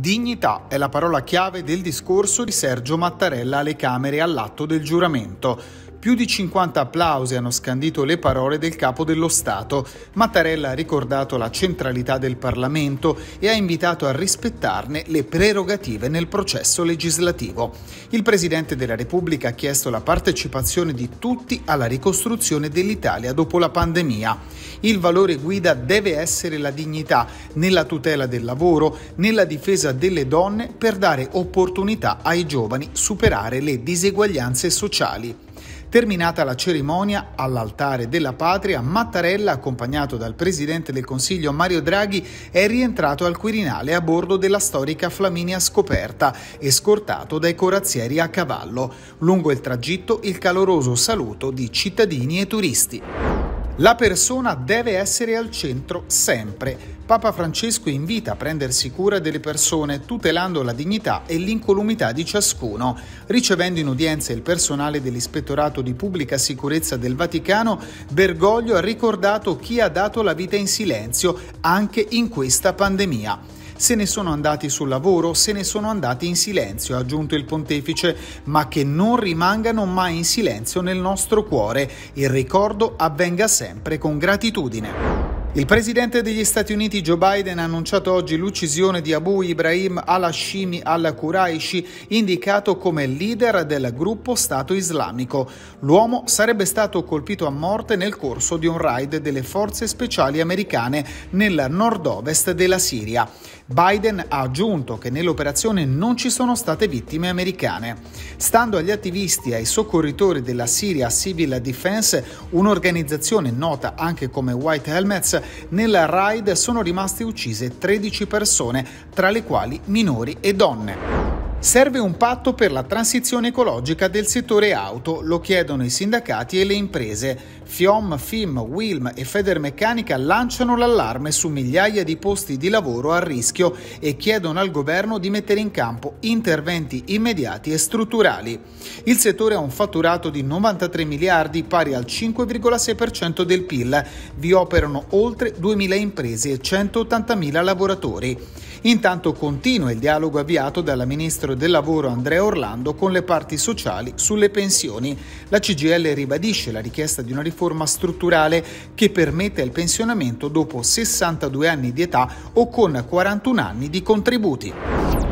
Dignità è la parola chiave del discorso di Sergio Mattarella alle Camere all'atto del giuramento. Più di 50 applausi hanno scandito le parole del capo dello Stato. Mattarella ha ricordato la centralità del Parlamento e ha invitato a rispettarne le prerogative nel processo legislativo. Il Presidente della Repubblica ha chiesto la partecipazione di tutti alla ricostruzione dell'Italia dopo la pandemia. Il valore guida deve essere la dignità nella tutela del lavoro, nella difesa delle donne per dare opportunità ai giovani, superare le diseguaglianze sociali. Terminata la cerimonia, all'altare della patria, Mattarella, accompagnato dal presidente del Consiglio Mario Draghi, è rientrato al Quirinale a bordo della storica Flaminia scoperta, escortato dai corazzieri a cavallo. Lungo il tragitto, il caloroso saluto di cittadini e turisti. La persona deve essere al centro sempre. Papa Francesco invita a prendersi cura delle persone, tutelando la dignità e l'incolumità di ciascuno. Ricevendo in udienza il personale dell'Ispettorato di Pubblica Sicurezza del Vaticano, Bergoglio ha ricordato chi ha dato la vita in silenzio anche in questa pandemia. Se ne sono andati sul lavoro, se ne sono andati in silenzio, ha aggiunto il pontefice, ma che non rimangano mai in silenzio nel nostro cuore. Il ricordo avvenga sempre con gratitudine. Il presidente degli Stati Uniti Joe Biden ha annunciato oggi l'uccisione di Abu Ibrahim al-Hashimi al-Quraishi, indicato come leader del gruppo Stato Islamico. L'uomo sarebbe stato colpito a morte nel corso di un raid delle forze speciali americane nel nord-ovest della Siria. Biden ha aggiunto che nell'operazione non ci sono state vittime americane. Stando agli attivisti e ai soccorritori della Syria Civil Defense, un'organizzazione nota anche come White Helmets, nel raid sono rimaste uccise 13 persone, tra le quali minori e donne. Serve un patto per la transizione ecologica del settore auto, lo chiedono i sindacati e le imprese. FIOM, FIM, WILM e Federmeccanica lanciano l'allarme su migliaia di posti di lavoro a rischio e chiedono al governo di mettere in campo interventi immediati e strutturali. Il settore ha un fatturato di 93 miliardi, pari al 5,6% del PIL. Vi operano oltre 2.000 imprese e 180.000 lavoratori. Intanto continua il dialogo avviato dalla ministra Ministro del Lavoro Andrea Orlando con le parti sociali sulle pensioni. La CGL ribadisce la richiesta di una riforma strutturale che permette il pensionamento dopo 62 anni di età o con 41 anni di contributi.